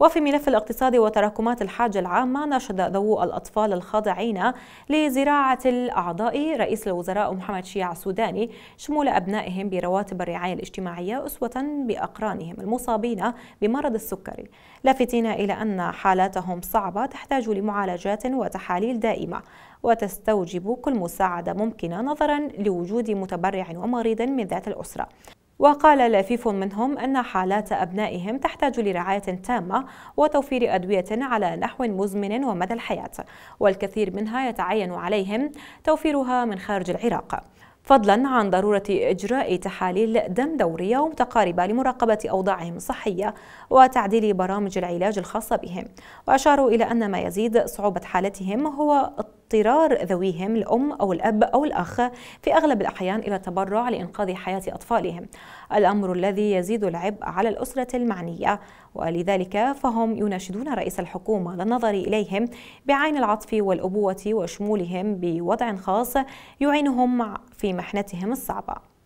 وفي ملف الاقتصاد وتراكمات الحاجة العامة ناشد ذوو الأطفال الخاضعين لزراعة الأعضاء رئيس الوزراء محمد شيع السوداني شمول أبنائهم برواتب الرعاية الاجتماعية أسوة بأقرانهم المصابين بمرض السكري لافتين إلى أن حالاتهم صعبة تحتاج لمعالجات وتحاليل دائمة وتستوجب كل مساعدة ممكنة نظرا لوجود متبرع ومريض من ذات الأسرة وقال لفيف منهم أن حالات أبنائهم تحتاج لرعاية تامة وتوفير أدوية على نحو مزمن ومدى الحياة والكثير منها يتعين عليهم توفيرها من خارج العراق فضلا عن ضرورة إجراء تحاليل دم دورية ومتقاربة لمراقبة أوضاعهم الصحية وتعديل برامج العلاج الخاصة بهم وأشاروا إلى أن ما يزيد صعوبة حالتهم هو اضطرار ذويهم الأم أو الأب أو الأخ في أغلب الأحيان إلى التبرع لإنقاذ حياة أطفالهم الأمر الذي يزيد العبء على الأسرة المعنية ولذلك فهم يناشدون رئيس الحكومة للنظر إليهم بعين العطف والأبوة وشمولهم بوضع خاص يعينهم في محنتهم الصعبة